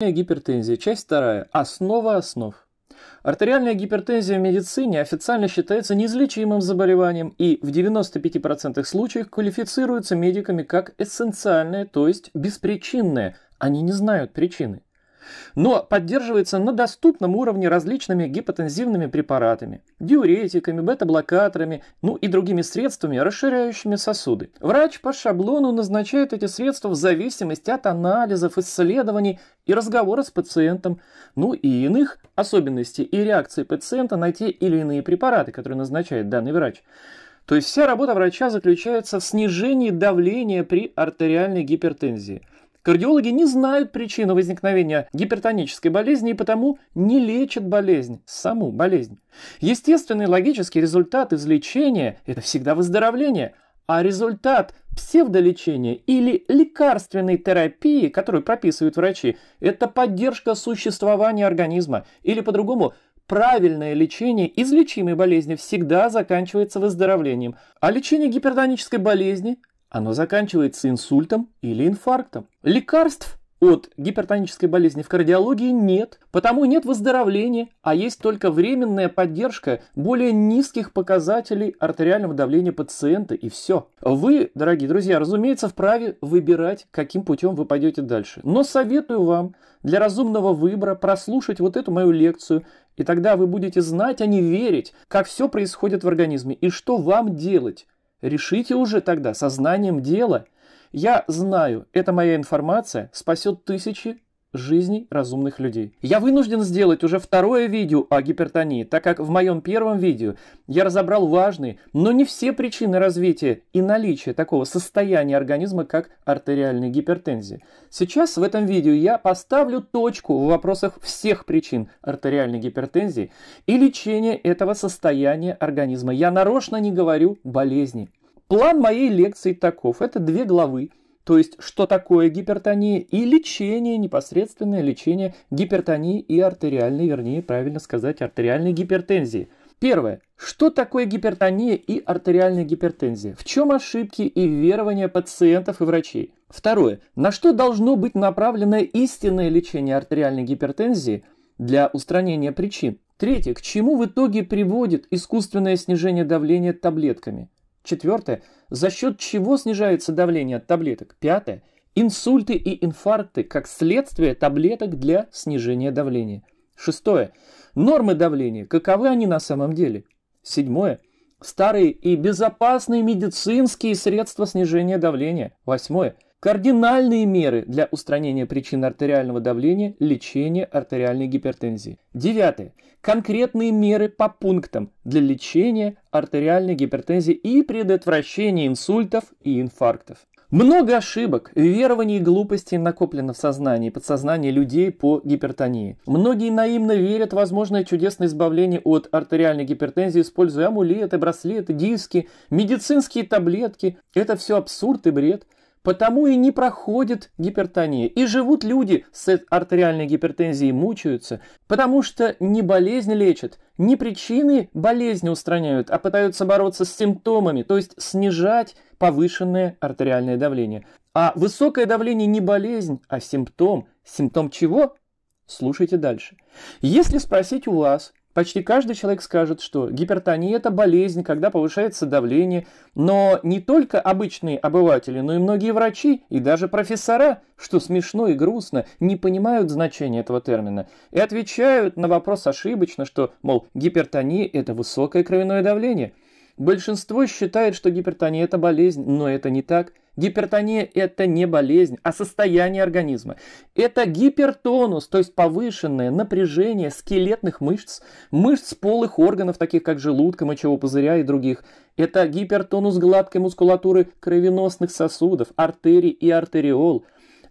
Артериальная Гипертензия. Часть вторая. Основа основ. Артериальная гипертензия в медицине официально считается неизлечимым заболеванием и в 95% случаев квалифицируется медиками как эссенциальное, то есть беспричинное. Они не знают причины но поддерживается на доступном уровне различными гипотензивными препаратами, диуретиками, бета-блокаторами, ну и другими средствами, расширяющими сосуды. Врач по шаблону назначает эти средства в зависимости от анализов, исследований и разговора с пациентом, ну и иных особенностей и реакций пациента на те или иные препараты, которые назначает данный врач. То есть вся работа врача заключается в снижении давления при артериальной гипертензии – Кардиологи не знают причину возникновения гипертонической болезни и потому не лечат болезнь, саму болезнь. Естественный логический результат излечения – это всегда выздоровление, а результат псевдолечения или лекарственной терапии, которую прописывают врачи, это поддержка существования организма или по-другому – правильное лечение излечимой болезни всегда заканчивается выздоровлением, а лечение гипертонической болезни оно заканчивается инсультом или инфарктом. Лекарств от гипертонической болезни в кардиологии нет, потому нет выздоровления, а есть только временная поддержка более низких показателей артериального давления пациента и все. Вы, дорогие друзья, разумеется, вправе выбирать, каким путем вы пойдете дальше. Но советую вам для разумного выбора прослушать вот эту мою лекцию, и тогда вы будете знать, а не верить, как все происходит в организме и что вам делать Решите уже тогда сознанием дела. Я знаю, эта моя информация спасет тысячи жизней разумных людей. Я вынужден сделать уже второе видео о гипертонии, так как в моем первом видео я разобрал важные, но не все причины развития и наличия такого состояния организма, как артериальная гипертензия. Сейчас в этом видео я поставлю точку в вопросах всех причин артериальной гипертензии и лечения этого состояния организма. Я нарочно не говорю болезни, План моей лекции таков. Это две главы. То есть, что такое гипертония и лечение, непосредственное лечение гипертонии и артериальной, вернее, правильно сказать, артериальной гипертензии. Первое. Что такое гипертония и артериальная гипертензия? В чем ошибки и верования пациентов и врачей? Второе. На что должно быть направлено истинное лечение артериальной гипертензии для устранения причин? Третье. К чему в итоге приводит искусственное снижение давления таблетками? Четвертое. За счет чего снижается давление от таблеток? Пятое. Инсульты и инфаркты как следствие таблеток для снижения давления. Шестое. Нормы давления. Каковы они на самом деле? Седьмое. Старые и безопасные медицинские средства снижения давления. Восьмое. Кардинальные меры для устранения причин артериального давления, лечения артериальной гипертензии. Девятое. Конкретные меры по пунктам для лечения артериальной гипертензии и предотвращения инсультов и инфарктов. Много ошибок, верований и глупостей накоплено в сознании и подсознании людей по гипертонии. Многие наивно верят в возможное чудесное избавление от артериальной гипертензии, используя амулеты, браслеты, диски, медицинские таблетки. Это все абсурд и бред – Потому и не проходит гипертония. И живут люди с артериальной гипертензией, мучаются, потому что не болезнь лечат, не причины болезни устраняют, а пытаются бороться с симптомами, то есть снижать повышенное артериальное давление. А высокое давление не болезнь, а симптом. Симптом чего? Слушайте дальше. Если спросить у вас, Почти каждый человек скажет, что гипертония – это болезнь, когда повышается давление. Но не только обычные обыватели, но и многие врачи и даже профессора, что смешно и грустно, не понимают значения этого термина и отвечают на вопрос ошибочно, что, мол, гипертония – это высокое кровяное давление – Большинство считает, что гипертония – это болезнь, но это не так. Гипертония – это не болезнь, а состояние организма. Это гипертонус, то есть повышенное напряжение скелетных мышц, мышц полых органов, таких как желудка, мочевого пузыря и других. Это гипертонус гладкой мускулатуры кровеносных сосудов, артерий и артериол.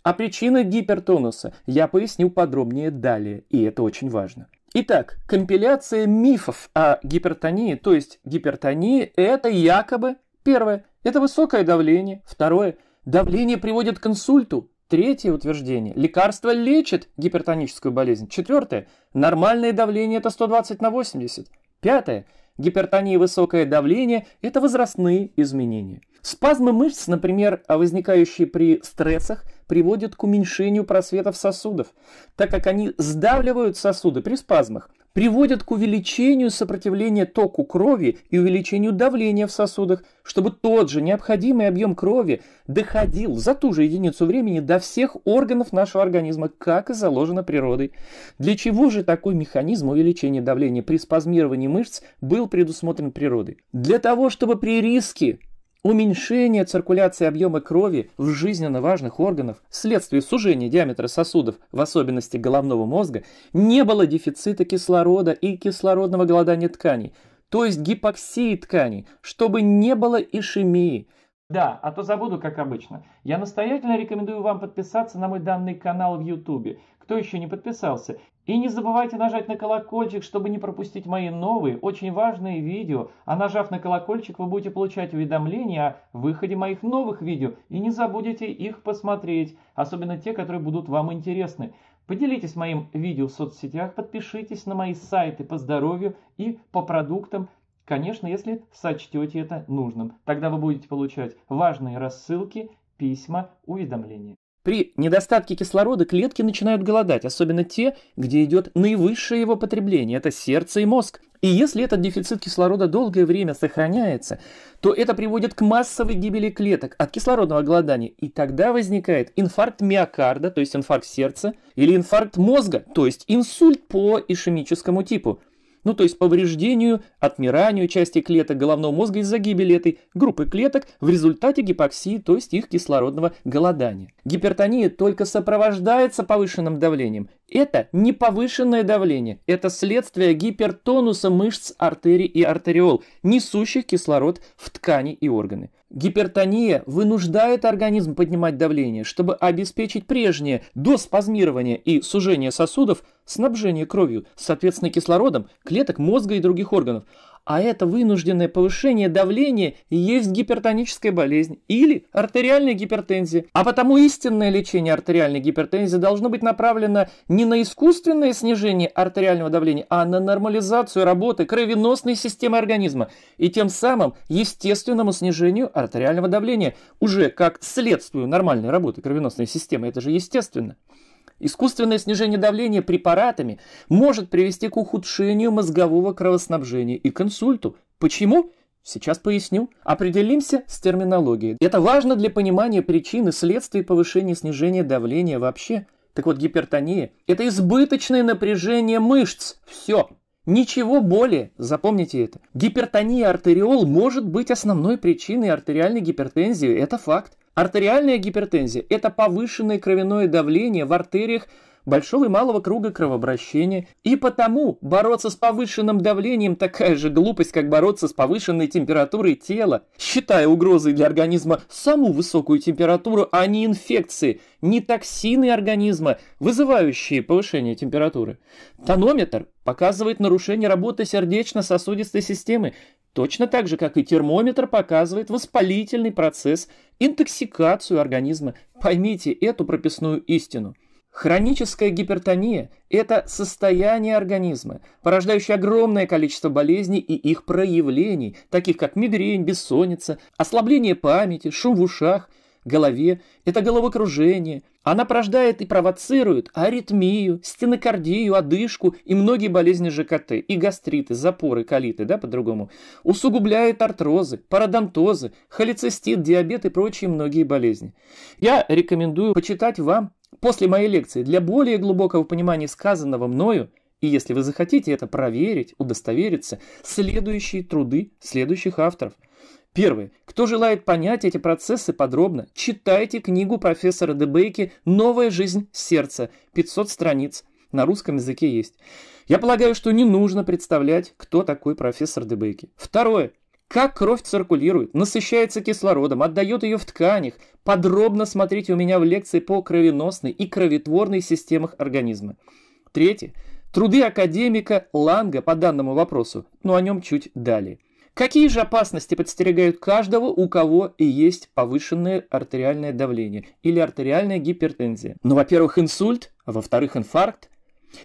А причина гипертонуса я поясню подробнее далее, и это очень важно. Итак, компиляция мифов о гипертонии, то есть гипертонии, это якобы, первое, это высокое давление, второе, давление приводит к инсульту, Третье утверждение. Лекарство лечит гипертоническую болезнь. Четвертое. Нормальное давление – это 120 на 80. Пятое. Гипертония и высокое давление – это возрастные изменения. Спазмы мышц, например, возникающие при стрессах, приводят к уменьшению просветов сосудов, так как они сдавливают сосуды при спазмах, приводят к увеличению сопротивления току крови и увеличению давления в сосудах, чтобы тот же необходимый объем крови доходил за ту же единицу времени до всех органов нашего организма, как и заложено природой. Для чего же такой механизм увеличения давления при спазмировании мышц был предусмотрен природой? Для того, чтобы при риске Уменьшение циркуляции объема крови в жизненно важных органов вследствие сужения диаметра сосудов, в особенности головного мозга, не было дефицита кислорода и кислородного голодания тканей, то есть гипоксии тканей, чтобы не было ишемии. Да, а то забуду, как обычно. Я настоятельно рекомендую вам подписаться на мой данный канал в YouTube. Кто еще не подписался, и не забывайте нажать на колокольчик, чтобы не пропустить мои новые, очень важные видео. А нажав на колокольчик, вы будете получать уведомления о выходе моих новых видео. И не забудете их посмотреть, особенно те, которые будут вам интересны. Поделитесь моим видео в соцсетях, подпишитесь на мои сайты по здоровью и по продуктам, конечно, если сочтете это нужным. Тогда вы будете получать важные рассылки, письма, уведомления. При недостатке кислорода клетки начинают голодать, особенно те, где идет наивысшее его потребление – это сердце и мозг. И если этот дефицит кислорода долгое время сохраняется, то это приводит к массовой гибели клеток от кислородного голодания. И тогда возникает инфаркт миокарда, то есть инфаркт сердца, или инфаркт мозга, то есть инсульт по ишемическому типу – ну то есть повреждению, отмиранию части клеток головного мозга из-за гибели этой группы клеток в результате гипоксии, то есть их кислородного голодания. Гипертония только сопровождается повышенным давлением. Это не повышенное давление, это следствие гипертонуса мышц артерий и артериол, несущих кислород в ткани и органы. Гипертония вынуждает организм поднимать давление, чтобы обеспечить прежнее до спазмирования и сужения сосудов снабжение кровью, соответственно кислородом, клеток мозга и других органов, а это вынужденное повышение давления и есть гипертоническая болезнь или артериальная гипертензия. А потому истинное лечение артериальной гипертензии должно быть направлено не на искусственное снижение артериального давления, а на нормализацию работы кровеносной системы организма и тем самым естественному снижению артериального давления уже как следствию нормальной работы кровеносной системы. Это же естественно. Искусственное снижение давления препаратами может привести к ухудшению мозгового кровоснабжения и к инсульту. Почему? Сейчас поясню. Определимся с терминологией. Это важно для понимания причины, следствий повышения снижения давления вообще. Так вот, гипертония – это избыточное напряжение мышц. Все. Ничего более, запомните это. Гипертония артериол может быть основной причиной артериальной гипертензии, это факт. Артериальная гипертензия – это повышенное кровяное давление в артериях большого и малого круга кровообращения, и потому бороться с повышенным давлением такая же глупость, как бороться с повышенной температурой тела, считая угрозой для организма саму высокую температуру, а не инфекции, не токсины организма, вызывающие повышение температуры. Тонометр показывает нарушение работы сердечно-сосудистой системы, точно так же, как и термометр показывает воспалительный процесс, интоксикацию организма. Поймите эту прописную истину – Хроническая гипертония – это состояние организма, порождающее огромное количество болезней и их проявлений, таких как мигрень, бессонница, ослабление памяти, шум в ушах, голове, это головокружение. Она порождает и провоцирует аритмию, стенокардию, одышку и многие болезни ЖКТ, и гастриты, запоры, колиты, да, по-другому. Усугубляет артрозы, пародонтозы, холецистит, диабет и прочие многие болезни. Я рекомендую почитать вам После моей лекции для более глубокого понимания сказанного мною, и если вы захотите это проверить, удостовериться, следующие труды следующих авторов. Первое. Кто желает понять эти процессы подробно, читайте книгу профессора Дебейки «Новая жизнь сердца» 500 страниц. На русском языке есть. Я полагаю, что не нужно представлять, кто такой профессор Дебейки. Второе. Как кровь циркулирует, насыщается кислородом, отдает ее в тканях. Подробно смотрите у меня в лекции по кровеносной и кроветворной системах организма. Третье. Труды академика Ланга по данному вопросу, но о нем чуть далее. Какие же опасности подстерегают каждого, у кого и есть повышенное артериальное давление или артериальная гипертензия? Ну, во-первых, инсульт, а во-вторых, инфаркт,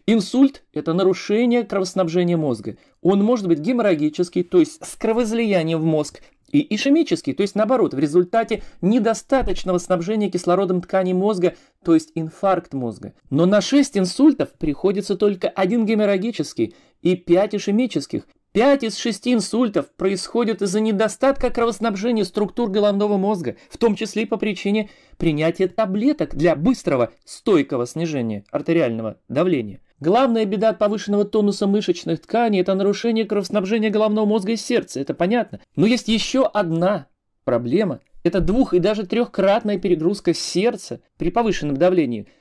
Инсульт – это нарушение кровоснабжения мозга. Он может быть геморрагический, то есть с кровоизлиянием в мозг, и ишемический, то есть наоборот, в результате недостаточного снабжения кислородом тканей мозга, то есть инфаркт мозга. Но на 6 инсультов приходится только один геморрагический и 5 ишемических, Пять из шести инсультов происходят из-за недостатка кровоснабжения структур головного мозга, в том числе и по причине принятия таблеток для быстрого, стойкого снижения артериального давления. Главная беда от повышенного тонуса мышечных тканей – это нарушение кровоснабжения головного мозга и сердца, это понятно. Но есть еще одна проблема – это двух- и даже трехкратная перегрузка сердца при повышенном давлении –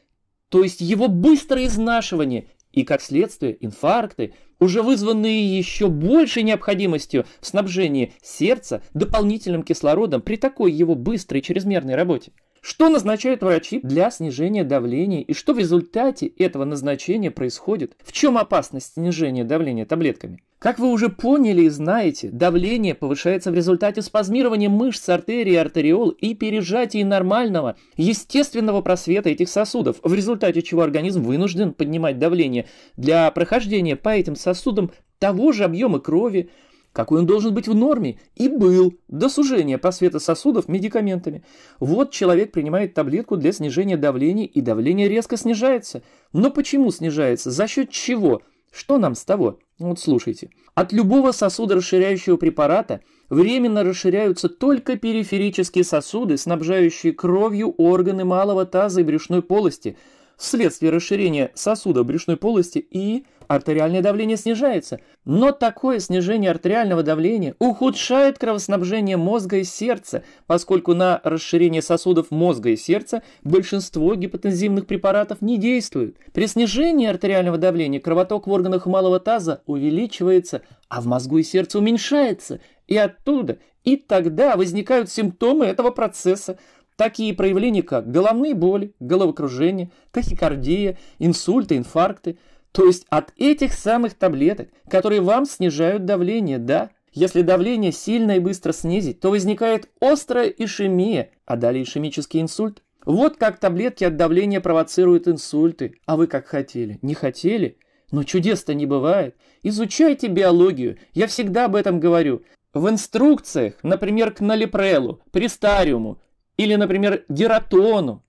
то есть его быстрое изнашивание и, как следствие, инфаркты, уже вызванные еще большей необходимостью в снабжении сердца дополнительным кислородом при такой его быстрой чрезмерной работе. Что назначают врачи для снижения давления и что в результате этого назначения происходит? В чем опасность снижения давления таблетками? Как вы уже поняли и знаете, давление повышается в результате спазмирования мышц артерии и артериол и пережатия нормального, естественного просвета этих сосудов, в результате чего организм вынужден поднимать давление для прохождения по этим сосудам того же объема крови, какой он должен быть в норме, и был, до сужения просвета сосудов медикаментами. Вот человек принимает таблетку для снижения давления, и давление резко снижается. Но почему снижается? За счет чего? Что нам с того? Ну вот слушайте. От любого сосуда расширяющего препарата временно расширяются только периферические сосуды, снабжающие кровью органы малого таза и брюшной полости, вследствие расширения сосуда брюшной полости и артериальное давление снижается. Но такое снижение артериального давления ухудшает кровоснабжение мозга и сердца, поскольку на расширение сосудов мозга и сердца большинство гипотензивных препаратов не действуют. При снижении артериального давления кровоток в органах малого таза увеличивается, а в мозгу и сердце уменьшается, и оттуда, и тогда возникают симптомы этого процесса, Такие проявления, как головные боли, головокружение, тахикардия, инсульты, инфаркты – то есть от этих самых таблеток, которые вам снижают давление, да? Если давление сильно и быстро снизить, то возникает острая ишемия, а далее ишемический инсульт. Вот как таблетки от давления провоцируют инсульты. А вы как хотели? Не хотели? Но чудес-то не бывает. Изучайте биологию, я всегда об этом говорю. В инструкциях, например, к налипрелу, престариуму или, например, дератону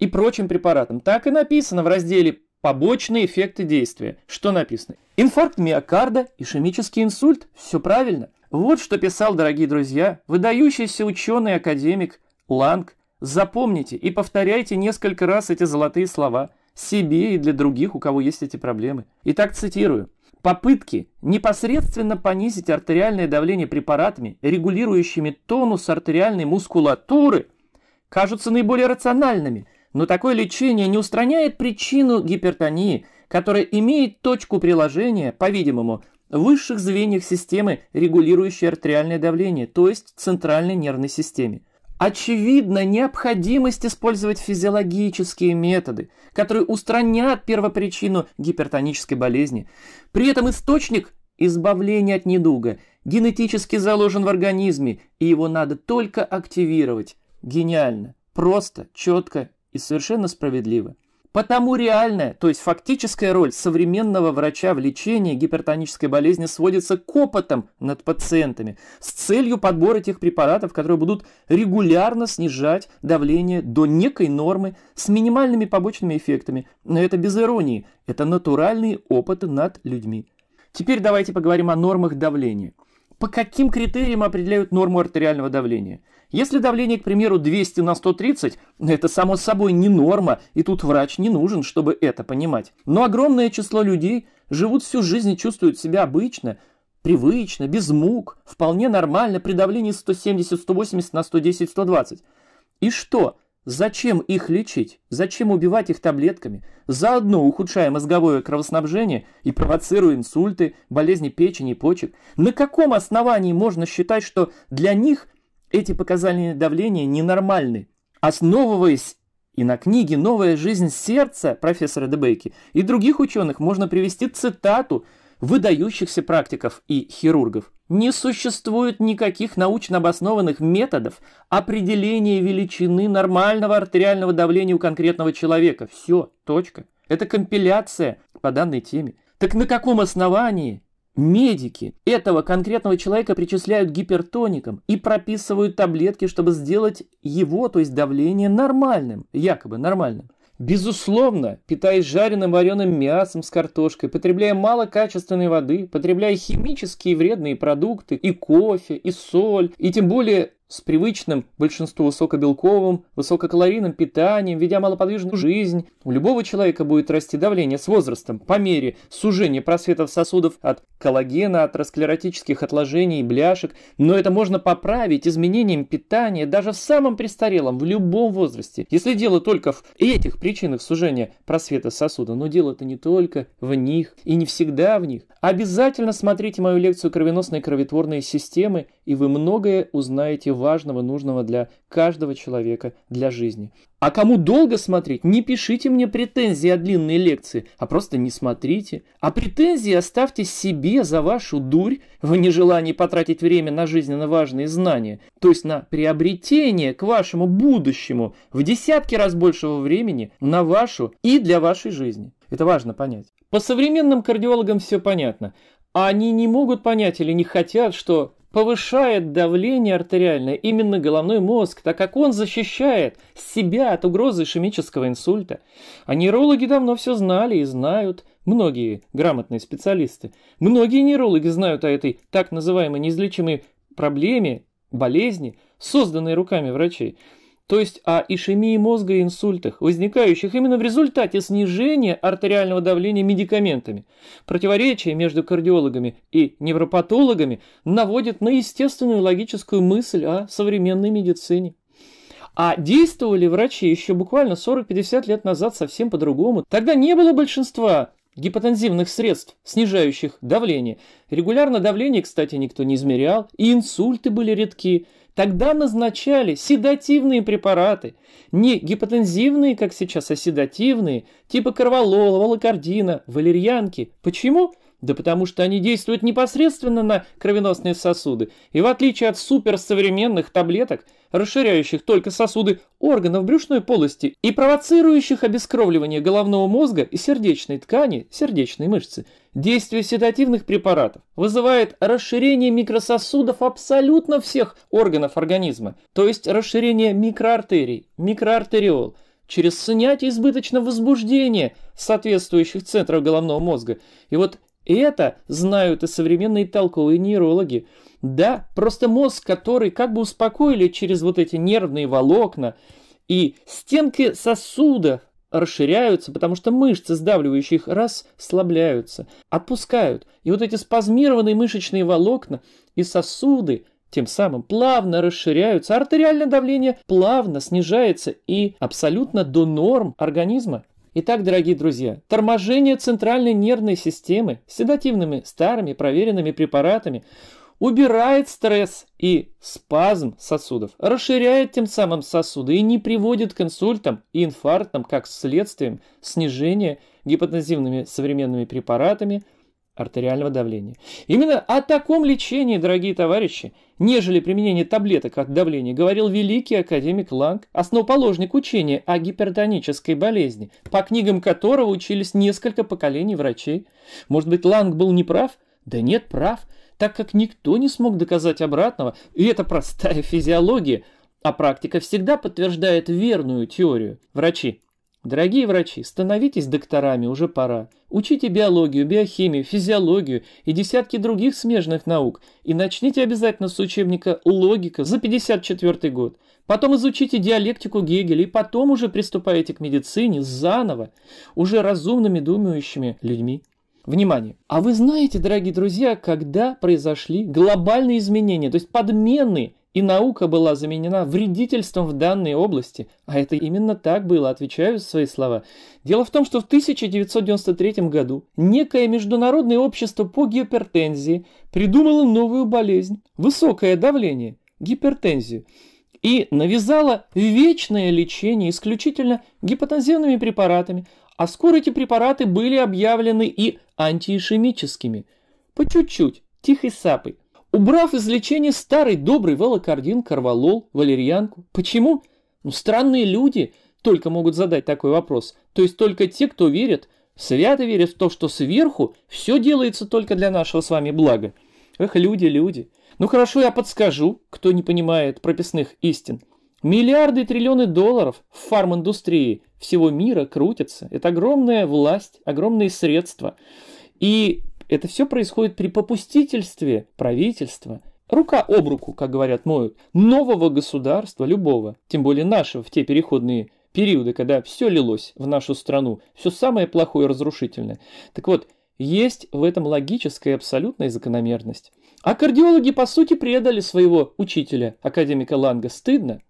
и прочим препаратам, так и написано в разделе побочные эффекты действия. Что написано? Инфаркт миокарда, ишемический инсульт. Все правильно. Вот что писал, дорогие друзья, выдающийся ученый-академик Ланг. Запомните и повторяйте несколько раз эти золотые слова себе и для других, у кого есть эти проблемы. Итак, цитирую. Попытки непосредственно понизить артериальное давление препаратами, регулирующими тонус артериальной мускулатуры, кажутся наиболее рациональными – но такое лечение не устраняет причину гипертонии, которая имеет точку приложения, по-видимому, в высших звеньях системы, регулирующей артериальное давление, то есть центральной нервной системе. Очевидна необходимость использовать физиологические методы, которые устранят первопричину гипертонической болезни. При этом источник избавления от недуга генетически заложен в организме, и его надо только активировать. Гениально, просто, четко и совершенно справедливы. Потому реальная, то есть фактическая роль современного врача в лечении гипертонической болезни сводится к опытам над пациентами с целью подбора тех препаратов, которые будут регулярно снижать давление до некой нормы с минимальными побочными эффектами. Но это без иронии, это натуральные опыты над людьми. Теперь давайте поговорим о нормах давления по каким критериям определяют норму артериального давления? Если давление, к примеру, 200 на 130, это само собой не норма, и тут врач не нужен, чтобы это понимать. Но огромное число людей живут всю жизнь и чувствуют себя обычно, привычно, без мук, вполне нормально при давлении 170-180 на 110-120. И что? Зачем их лечить? Зачем убивать их таблетками? Заодно ухудшая мозговое кровоснабжение и провоцируя инсульты, болезни печени и почек. На каком основании можно считать, что для них эти показания давления ненормальны? Основываясь и на книге «Новая жизнь сердца» профессора Дебейки и других ученых можно привести цитату – выдающихся практиков и хирургов. Не существует никаких научно обоснованных методов определения величины нормального артериального давления у конкретного человека. Все, точка. Это компиляция по данной теме. Так на каком основании медики этого конкретного человека причисляют к гипертоникам и прописывают таблетки, чтобы сделать его, то есть давление, нормальным, якобы нормальным? Безусловно, питаясь жареным вареным мясом с картошкой, потребляя мало качественной воды, потребляя химические вредные продукты, и кофе, и соль, и тем более с привычным большинству высокобелковым, высококалорийным питанием, ведя малоподвижную жизнь, у любого человека будет расти давление с возрастом по мере сужения просветов сосудов от коллагена, от расклеротических отложений и бляшек, но это можно поправить изменением питания даже в самом престарелом, в любом возрасте. Если дело только в этих причинах сужения просвета сосуда, но дело-то не только в них и не всегда в них. Обязательно смотрите мою лекцию кровеносной и кровотворные системы» и вы многое узнаете важного, нужного для каждого человека, для жизни. А кому долго смотреть, не пишите мне претензии о длинной лекции, а просто не смотрите. А претензии оставьте себе за вашу дурь в нежелании потратить время на жизненно важные знания, то есть на приобретение к вашему будущему в десятки раз большего времени на вашу и для вашей жизни. Это важно понять. По современным кардиологам все понятно. Они не могут понять или не хотят, что повышает давление артериальное именно головной мозг, так как он защищает себя от угрозы ишемического инсульта. А нейрологи давно все знали и знают, многие грамотные специалисты. Многие нейрологи знают о этой так называемой неизлечимой проблеме, болезни, созданной руками врачей то есть о ишемии мозга и инсультах, возникающих именно в результате снижения артериального давления медикаментами. Противоречие между кардиологами и невропатологами наводит на естественную логическую мысль о современной медицине. А действовали врачи еще буквально 40-50 лет назад совсем по-другому. Тогда не было большинства гипотензивных средств, снижающих давление. Регулярно давление, кстати, никто не измерял, и инсульты были редки. Тогда назначали седативные препараты, не гипотензивные, как сейчас, а седативные, типа корвалола, волокордина, валерьянки. Почему? Да потому что они действуют непосредственно на кровеносные сосуды, и в отличие от суперсовременных таблеток, расширяющих только сосуды органов брюшной полости и провоцирующих обескровливание головного мозга и сердечной ткани, сердечной мышцы, действие седативных препаратов вызывает расширение микрососудов абсолютно всех органов организма, то есть расширение микроартерий, микроартериол, через снятие избыточного возбуждения соответствующих центров головного мозга. И вот это знают и современные толковые нейрологи. Да, просто мозг, который как бы успокоили через вот эти нервные волокна, и стенки сосуда расширяются, потому что мышцы, сдавливающие их, расслабляются, отпускают. И вот эти спазмированные мышечные волокна и сосуды тем самым плавно расширяются, артериальное давление плавно снижается и абсолютно до норм организма. Итак, дорогие друзья, торможение центральной нервной системы седативными старыми проверенными препаратами убирает стресс и спазм сосудов, расширяет тем самым сосуды и не приводит к инсультам и инфарктам как следствием снижения гипотензивными современными препаратами артериального давления. Именно о таком лечении, дорогие товарищи, нежели применение таблеток от давления, говорил великий академик Ланг, основоположник учения о гипертонической болезни, по книгам которого учились несколько поколений врачей. Может быть, Ланг был неправ? Да нет, прав, так как никто не смог доказать обратного, и это простая физиология, а практика всегда подтверждает верную теорию. Врачи, Дорогие врачи, становитесь докторами, уже пора. Учите биологию, биохимию, физиологию и десятки других смежных наук. И начните обязательно с учебника «Логика» за 54 год. Потом изучите диалектику Гегеля и потом уже приступаете к медицине заново, уже разумными думающими людьми. Внимание! А вы знаете, дорогие друзья, когда произошли глобальные изменения, то есть подмены и наука была заменена вредительством в данной области, а это именно так было, отвечаю свои слова. Дело в том, что в 1993 году некое международное общество по гипертензии придумало новую болезнь – высокое давление, гипертензию, и навязало вечное лечение исключительно гипотензивными препаратами, а скоро эти препараты были объявлены и антиишемическими. По чуть-чуть, тихой сапой, Убрав из лечения старый добрый волокордин, корвалол, валерьянку. Почему? Ну, странные люди только могут задать такой вопрос. То есть только те, кто верит, свято верят в то, что сверху все делается только для нашего с вами блага. Эх, люди, люди. Ну хорошо, я подскажу, кто не понимает прописных истин. Миллиарды и триллионы долларов в фарм-индустрии всего мира крутятся. Это огромная власть, огромные средства. И это все происходит при попустительстве правительства, рука об руку, как говорят, моют, нового государства, любого, тем более нашего, в те переходные периоды, когда все лилось в нашу страну, все самое плохое и разрушительное. Так вот, есть в этом логическая абсолютная закономерность. А кардиологи, по сути, предали своего учителя, академика Ланга. Стыдно?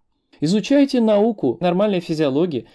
Изучайте науку, нормальной физиологии,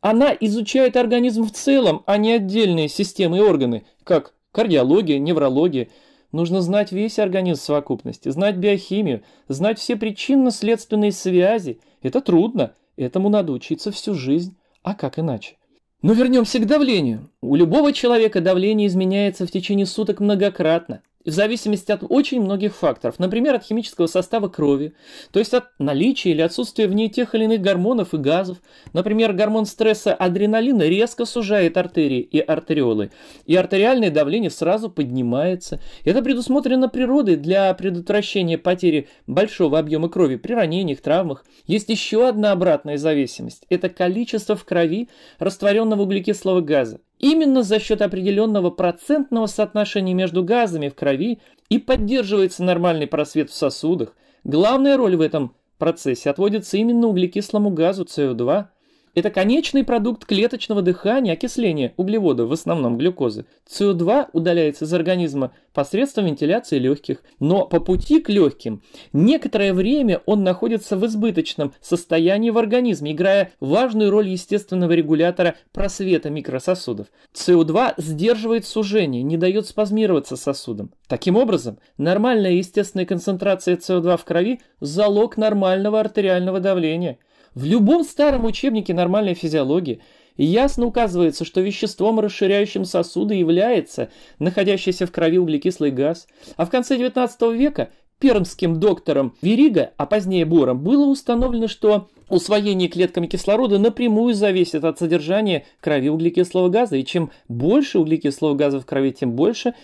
Она изучает организм в целом, а не отдельные системы и органы, как кардиология, неврология. Нужно знать весь организм в совокупности, знать биохимию, знать все причинно-следственные связи. Это трудно, этому надо учиться всю жизнь, а как иначе? Но вернемся к давлению. У любого человека давление изменяется в течение суток многократно в зависимости от очень многих факторов, например, от химического состава крови, то есть от наличия или отсутствия в ней тех или иных гормонов и газов. Например, гормон стресса адреналина резко сужает артерии и артериолы, и артериальное давление сразу поднимается. Это предусмотрено природой для предотвращения потери большого объема крови при ранениях, травмах. Есть еще одна обратная зависимость – это количество в крови растворенного углекислого газа именно за счет определенного процентного соотношения между газами в крови и поддерживается нормальный просвет в сосудах. Главная роль в этом процессе отводится именно углекислому газу СО2, это конечный продукт клеточного дыхания, окисления углеводов, в основном глюкозы. СО2 удаляется из организма посредством вентиляции легких. Но по пути к легким некоторое время он находится в избыточном состоянии в организме, играя важную роль естественного регулятора просвета микрососудов. СО2 сдерживает сужение, не дает спазмироваться сосудам. Таким образом, нормальная естественная концентрация СО2 в крови – залог нормального артериального давления – в любом старом учебнике нормальной физиологии ясно указывается, что веществом, расширяющим сосуды, является находящийся в крови углекислый газ. А в конце 19 века пермским доктором Верига, а позднее Бором, было установлено, что усвоение клетками кислорода напрямую зависит от содержания крови углекислого газа, и чем больше углекислого газа в крови, тем больше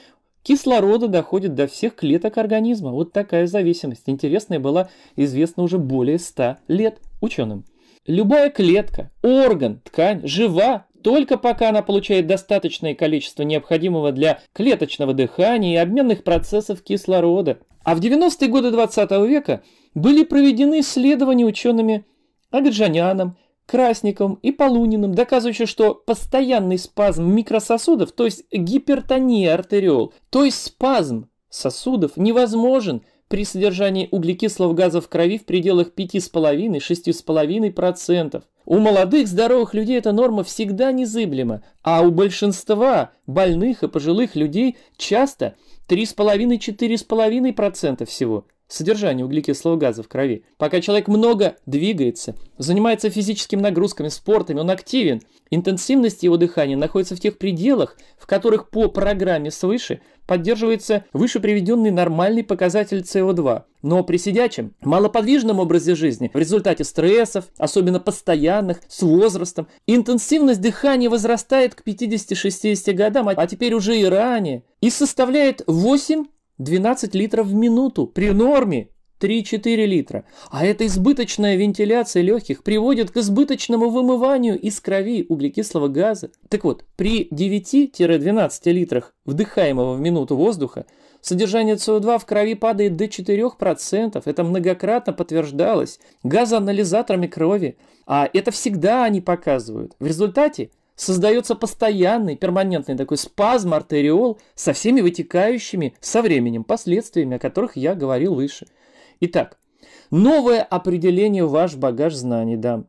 кислорода доходит до всех клеток организма. Вот такая зависимость. Интересная была известна уже более 100 лет ученым. Любая клетка, орган, ткань жива только пока она получает достаточное количество необходимого для клеточного дыхания и обменных процессов кислорода. А в 90-е годы 20 века были проведены исследования учеными Агаджаняном, Красником и Полуниным, доказывающие, что постоянный спазм микрососудов, то есть гипертония артериол, то есть спазм сосудов невозможен – при содержании углекислого газа в крови в пределах 5,5-6,5%. У молодых здоровых людей эта норма всегда незыблема, а у большинства больных и пожилых людей часто 3,5-4,5% всего – содержание углекислого газа в крови. Пока человек много двигается, занимается физическими нагрузками, спортами, он активен, интенсивность его дыхания находится в тех пределах, в которых по программе свыше поддерживается выше приведенный нормальный показатель СО2. Но при сидячем, малоподвижном образе жизни, в результате стрессов, особенно постоянных, с возрастом, интенсивность дыхания возрастает к 50-60 годам, а теперь уже и ранее, и составляет 8 12 литров в минуту при норме 3-4 литра. А эта избыточная вентиляция легких приводит к избыточному вымыванию из крови углекислого газа. Так вот, при 9-12 литрах вдыхаемого в минуту воздуха содержание СО2 в крови падает до 4%. Это многократно подтверждалось газоанализаторами крови. А это всегда они показывают. В результате создается постоянный, перманентный такой спазм, артериол со всеми вытекающими со временем последствиями, о которых я говорил выше. Итак, новое определение ваш багаж знаний, да.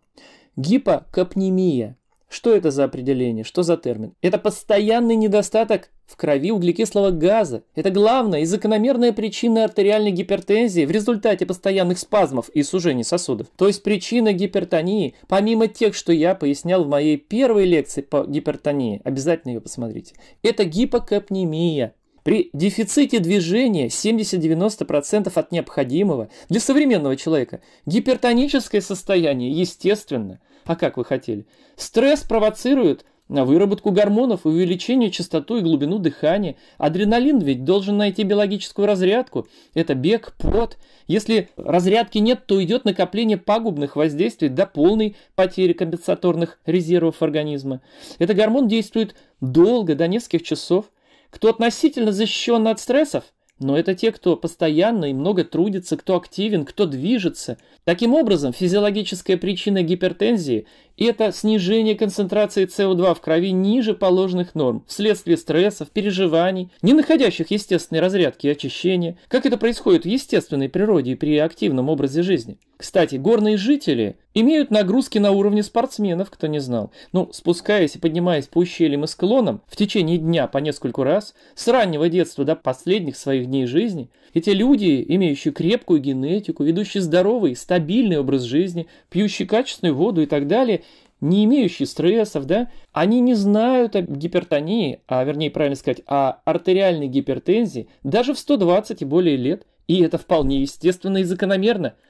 Гипокапнемия что это за определение? Что за термин? Это постоянный недостаток в крови углекислого газа. Это главная и закономерная причина артериальной гипертензии в результате постоянных спазмов и сужений сосудов. То есть причина гипертонии, помимо тех, что я пояснял в моей первой лекции по гипертонии, обязательно ее посмотрите, это гипокапнемия. При дефиците движения 70-90% от необходимого для современного человека гипертоническое состояние, естественно, а как вы хотели? Стресс провоцирует на выработку гормонов увеличение частоты и глубину дыхания. Адреналин ведь должен найти биологическую разрядку. Это бег, пот. Если разрядки нет, то идет накопление пагубных воздействий до полной потери компенсаторных резервов организма. Этот гормон действует долго, до нескольких часов. Кто относительно защищен от стрессов, но это те, кто постоянно и много трудится, кто активен, кто движется. Таким образом, физиологическая причина гипертензии – это снижение концентрации СО2 в крови ниже положенных норм вследствие стрессов, переживаний, не находящих естественной разрядки и очищения, как это происходит в естественной природе и при активном образе жизни. Кстати, горные жители имеют нагрузки на уровне спортсменов, кто не знал. Ну, спускаясь и поднимаясь по ущельям и склонам в течение дня по нескольку раз, с раннего детства до последних своих дней жизни, эти люди, имеющие крепкую генетику, ведущие здоровый, стабильный образ жизни, пьющие качественную воду и так далее, не имеющие стрессов, да, они не знают о гипертонии, а вернее правильно сказать, о артериальной гипертензии даже в 120 и более лет. И это вполне естественно и закономерно –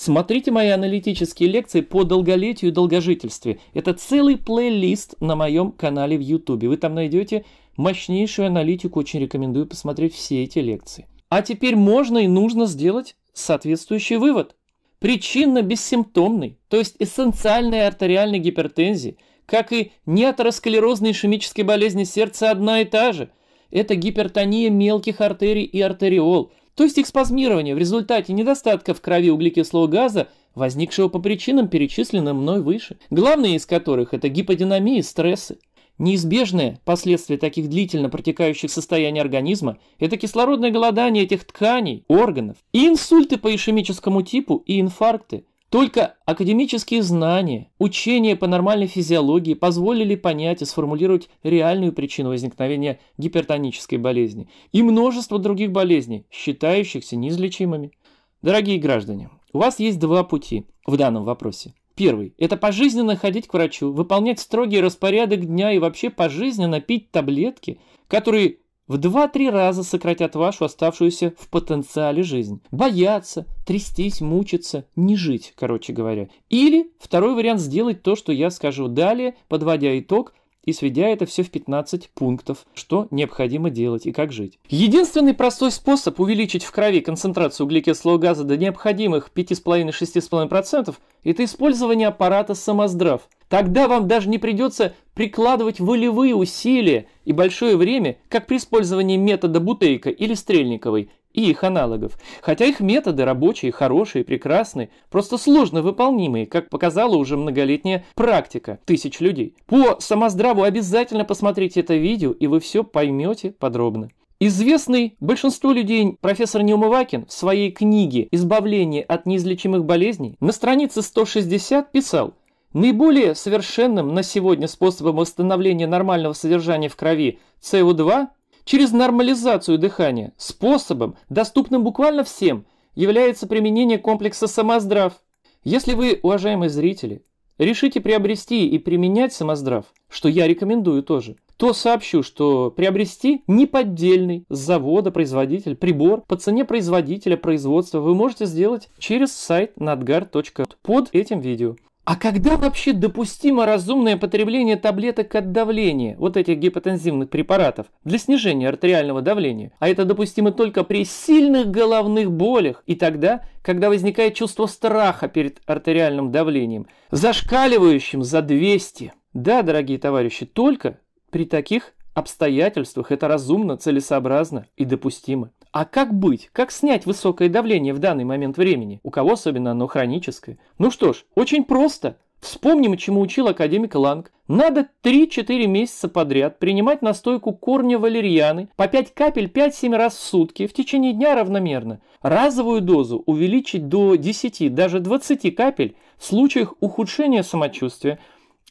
Смотрите мои аналитические лекции по долголетию и долгожительстве. Это целый плейлист на моем канале в YouTube. Вы там найдете мощнейшую аналитику. Очень рекомендую посмотреть все эти лекции. А теперь можно и нужно сделать соответствующий вывод. причинно бессимптомный то есть эссенциальной артериальной гипертензии, как и неатеросклерозной ишемической болезни сердца одна и та же. Это гипертония мелких артерий и артериол – то есть их спазмирование в результате недостатка в крови углекислого газа, возникшего по причинам, перечисленным мной выше, главные из которых – это гиподинамия и стрессы. неизбежные последствия таких длительно протекающих состояний организма – это кислородное голодание этих тканей, органов, и инсульты по ишемическому типу и инфаркты, только академические знания, учения по нормальной физиологии позволили понять и сформулировать реальную причину возникновения гипертонической болезни и множество других болезней, считающихся неизлечимыми. Дорогие граждане, у вас есть два пути в данном вопросе. Первый – это пожизненно ходить к врачу, выполнять строгий распорядок дня и вообще пожизненно пить таблетки, которые в 2-3 раза сократят вашу оставшуюся в потенциале жизнь. Бояться, трястись, мучиться, не жить, короче говоря. Или второй вариант сделать то, что я скажу далее, подводя итог и сведя это все в 15 пунктов, что необходимо делать и как жить. Единственный простой способ увеличить в крови концентрацию углекислого газа до необходимых 5,5-6,5% – это использование аппарата «Самоздрав». Тогда вам даже не придется прикладывать волевые усилия и большое время, как при использовании метода Бутейка или Стрельниковой, и их аналогов, хотя их методы рабочие, хорошие, прекрасные, просто сложно выполнимые, как показала уже многолетняя практика тысяч людей. По самоздраву обязательно посмотрите это видео, и вы все поймете подробно. Известный большинству людей профессор Неумывакин в своей книге «Избавление от неизлечимых болезней» на странице 160 писал Наиболее совершенным на сегодня способом восстановления нормального содержания в крови СО2 через нормализацию дыхания. Способом, доступным буквально всем, является применение комплекса «Самоздрав». Если вы, уважаемые зрители, решите приобрести и применять «Самоздрав», что я рекомендую тоже, то сообщу, что приобрести неподдельный с завода производитель прибор по цене производителя производства вы можете сделать через сайт nadgar.pod под этим видео. А когда вообще допустимо разумное потребление таблеток от давления, вот этих гипотензивных препаратов, для снижения артериального давления? А это допустимо только при сильных головных болях и тогда, когда возникает чувство страха перед артериальным давлением, зашкаливающим за 200. Да, дорогие товарищи, только при таких обстоятельствах это разумно, целесообразно и допустимо. А как быть? Как снять высокое давление в данный момент времени? У кого особенно оно хроническое? Ну что ж, очень просто. Вспомним, чему учил академик Ланг. Надо 3-4 месяца подряд принимать настойку корня валерьяны по 5 капель 5-7 раз в сутки в течение дня равномерно. Разовую дозу увеличить до 10, даже 20 капель в случаях ухудшения самочувствия,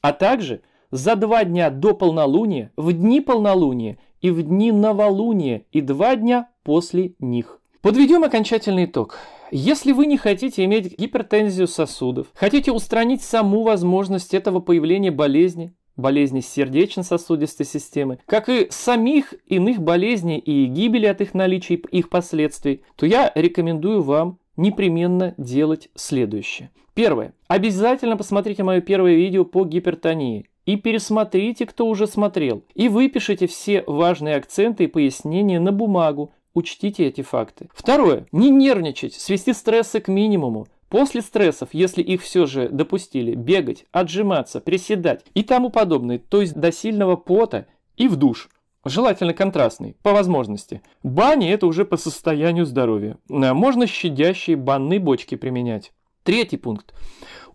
а также за 2 дня до полнолуния, в дни полнолуния и в дни новолуния, и два дня после них. Подведем окончательный итог. Если вы не хотите иметь гипертензию сосудов, хотите устранить саму возможность этого появления болезни, болезни сердечно-сосудистой системы, как и самих иных болезней и гибели от их наличия и их последствий, то я рекомендую вам непременно делать следующее. Первое. Обязательно посмотрите мое первое видео по гипертонии и пересмотрите, кто уже смотрел, и выпишите все важные акценты и пояснения на бумагу, учтите эти факты. Второе. Не нервничать, свести стрессы к минимуму. После стрессов, если их все же допустили, бегать, отжиматься, приседать и тому подобное, то есть до сильного пота и в душ. Желательно контрастный, по возможности. Бани – это уже по состоянию здоровья. А можно щадящие банные бочки применять. Третий пункт.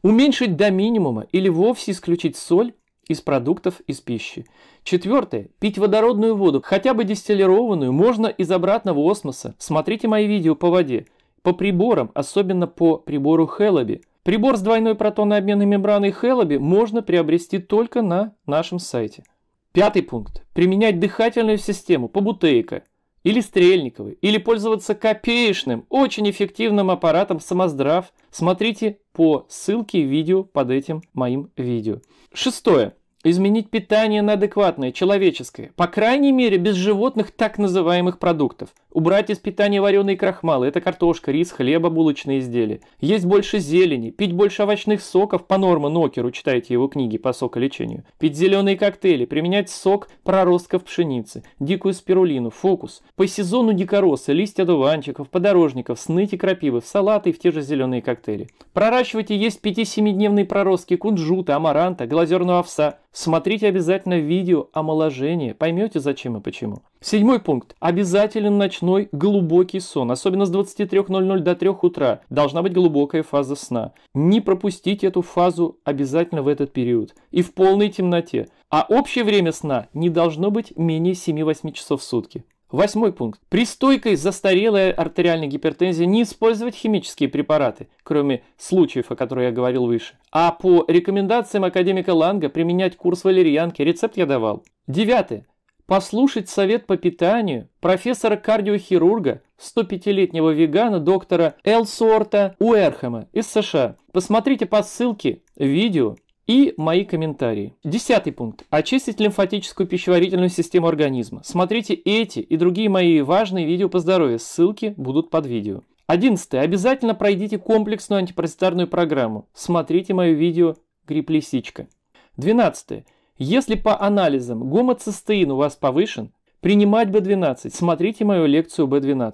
Уменьшить до минимума или вовсе исключить соль, из продуктов из пищи. Четвертое. Пить водородную воду, хотя бы дистиллированную, можно из обратного осмоса. Смотрите мои видео по воде. По приборам, особенно по прибору Хеллоби. Прибор с двойной протонной обменной мембраной Хеллоби можно приобрести только на нашем сайте. Пятый пункт. Применять дыхательную систему, по побутейка или Стрельниковой, или пользоваться копеечным, очень эффективным аппаратом «Самоздрав», смотрите по ссылке видео под этим моим видео. Шестое. Изменить питание на адекватное, человеческое, по крайней мере без животных так называемых продуктов. Убрать из питания вареные крахмалы – это картошка, рис, хлеба, булочные изделия. Есть больше зелени, пить больше овощных соков по Норма Нокеру, читайте его книги по соколечению. Пить зеленые коктейли, применять сок проростков пшеницы, дикую спирулину, фокус. По сезону дикороса, листья дуванчиков, подорожников, сныть и крапивы в салаты и в те же зеленые коктейли. Проращивать и есть 5-7-дневные проростки кунжута, амаранта, глазерного овса. Смотрите обязательно видео омоложение, поймете зачем и почему. Седьмой пункт. Обязателен ночной глубокий сон, особенно с 23.00 до 3 утра. Должна быть глубокая фаза сна. Не пропустите эту фазу обязательно в этот период. И в полной темноте. А общее время сна не должно быть менее 7-8 часов в сутки. Восьмой пункт. При стойкой застарелой артериальной гипертензии не использовать химические препараты, кроме случаев, о которых я говорил выше. А по рекомендациям академика Ланга применять курс валерьянки, рецепт я давал. Девятое послушать совет по питанию профессора-кардиохирурга, 105-летнего вегана доктора Элсуорта Уэрхэма из США. Посмотрите по ссылке видео и мои комментарии. Десятый пункт. Очистить лимфатическую пищеварительную систему организма. Смотрите эти и другие мои важные видео по здоровью. Ссылки будут под видео. Одиннадцатый. Обязательно пройдите комплексную антипаразитарную программу. Смотрите мое видео «Грипп-лисичка». 12. Если по анализам гомоцистеин у вас повышен, принимать B12, смотрите мою лекцию B12.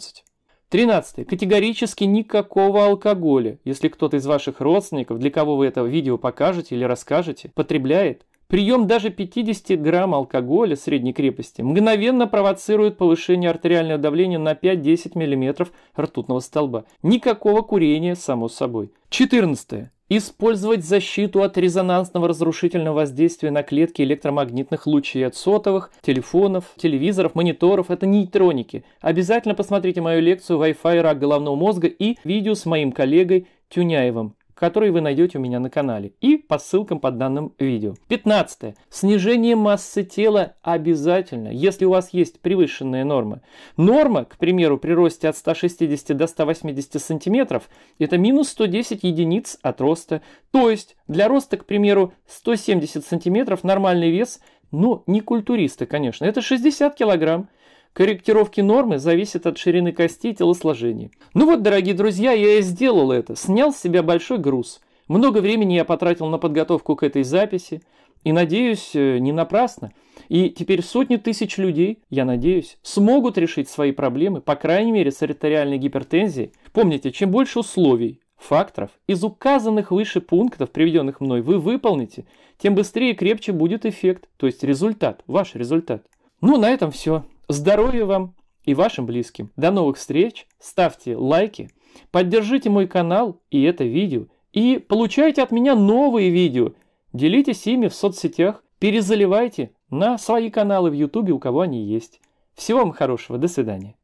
13. Категорически никакого алкоголя, если кто-то из ваших родственников, для кого вы это видео покажете или расскажете, потребляет. Прием даже 50 грамм алкоголя средней крепости мгновенно провоцирует повышение артериального давления на 5-10 мм ртутного столба. Никакого курения, само собой. 14. Использовать защиту от резонансного разрушительного воздействия на клетки электромагнитных лучей от сотовых, телефонов, телевизоров, мониторов – это нейтроники. Обязательно посмотрите мою лекцию «Wi-Fi. Рак головного мозга» и видео с моим коллегой Тюняевым которые вы найдете у меня на канале и по ссылкам под данным видео. 15. Снижение массы тела обязательно, если у вас есть превышенные нормы. Норма, к примеру, при росте от 160 до 180 сантиметров, это минус 110 единиц от роста. То есть для роста, к примеру, 170 сантиметров нормальный вес, но ну, не культуриста, конечно, это 60 килограмм. Корректировки нормы зависят от ширины кости и телосложения. Ну вот, дорогие друзья, я и сделал это. Снял с себя большой груз. Много времени я потратил на подготовку к этой записи. И, надеюсь, э, не напрасно. И теперь сотни тысяч людей, я надеюсь, смогут решить свои проблемы, по крайней мере, с артериальной гипертензией. Помните, чем больше условий, факторов из указанных выше пунктов, приведенных мной, вы выполните, тем быстрее и крепче будет эффект, то есть результат, ваш результат. Ну, на этом все. Здоровья вам и вашим близким. До новых встреч, ставьте лайки, поддержите мой канал и это видео, и получайте от меня новые видео, делитесь ими в соцсетях, перезаливайте на свои каналы в YouTube, у кого они есть. Всего вам хорошего, до свидания.